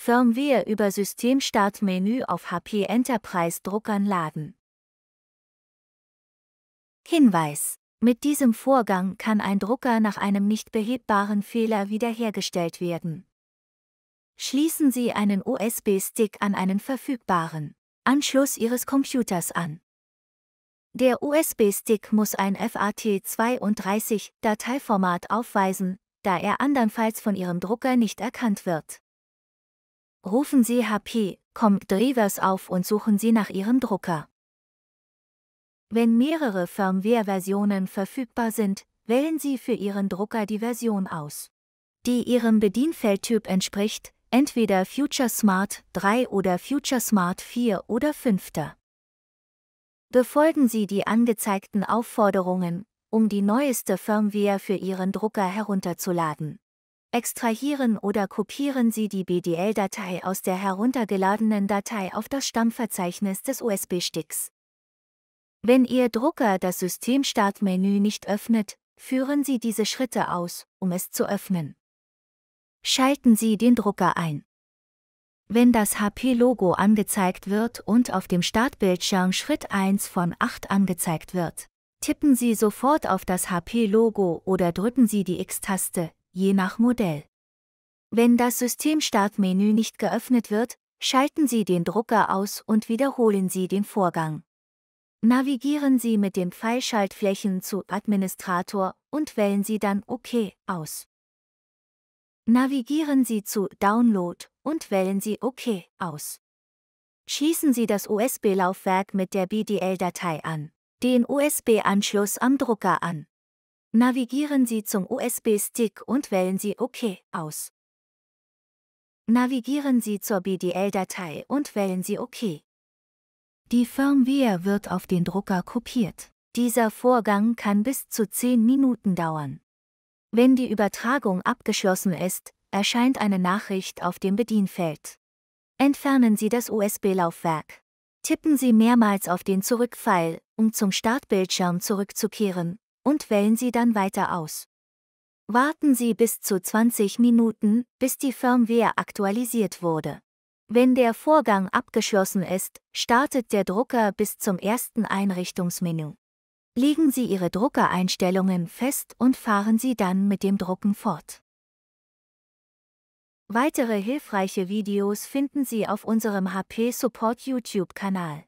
Firmware über Systemstartmenü auf HP Enterprise Druckern laden. Hinweis: Mit diesem Vorgang kann ein Drucker nach einem nicht behebbaren Fehler wiederhergestellt werden. Schließen Sie einen USB-Stick an einen verfügbaren Anschluss Ihres Computers an. Der USB-Stick muss ein FAT32-Dateiformat aufweisen, da er andernfalls von Ihrem Drucker nicht erkannt wird. Rufen Sie HP, Comdrivers auf und suchen Sie nach ihrem Drucker. Wenn mehrere Firmware-Versionen verfügbar sind, wählen Sie für Ihren Drucker die Version aus, die Ihrem Bedienfeldtyp entspricht, entweder Future Smart 3 oder Future Smart 4 oder 5. Befolgen Sie die angezeigten Aufforderungen, um die neueste Firmware für Ihren Drucker herunterzuladen. Extrahieren oder kopieren Sie die BDL-Datei aus der heruntergeladenen Datei auf das Stammverzeichnis des USB-Sticks. Wenn Ihr Drucker das Systemstartmenü nicht öffnet, führen Sie diese Schritte aus, um es zu öffnen. Schalten Sie den Drucker ein. Wenn das HP-Logo angezeigt wird und auf dem Startbildschirm Schritt 1 von 8 angezeigt wird, tippen Sie sofort auf das HP-Logo oder drücken Sie die X-Taste, je nach Modell. Wenn das Systemstartmenü nicht geöffnet wird, schalten Sie den Drucker aus und wiederholen Sie den Vorgang. Navigieren Sie mit den Pfeilschaltflächen zu Administrator und wählen Sie dann OK aus. Navigieren Sie zu Download und wählen Sie OK aus. Schließen Sie das USB-Laufwerk mit der BDL-Datei an, den USB-Anschluss am Drucker an Navigieren Sie zum USB-Stick und wählen Sie OK aus. Navigieren Sie zur BDL-Datei und wählen Sie OK. Die Firmware wird auf den Drucker kopiert. Dieser Vorgang kann bis zu 10 Minuten dauern. Wenn die Übertragung abgeschlossen ist, erscheint eine Nachricht auf dem Bedienfeld. Entfernen Sie das USB-Laufwerk. Tippen Sie mehrmals auf den Zurückpfeil, um zum Startbildschirm zurückzukehren, und wählen Sie dann weiter aus. Warten Sie bis zu 20 Minuten, bis die Firmware aktualisiert wurde. Wenn der Vorgang abgeschlossen ist, startet der Drucker bis zum ersten Einrichtungsmenü. Legen Sie Ihre Druckereinstellungen fest und fahren Sie dann mit dem Drucken fort. Weitere hilfreiche Videos finden Sie auf unserem HP Support YouTube-Kanal.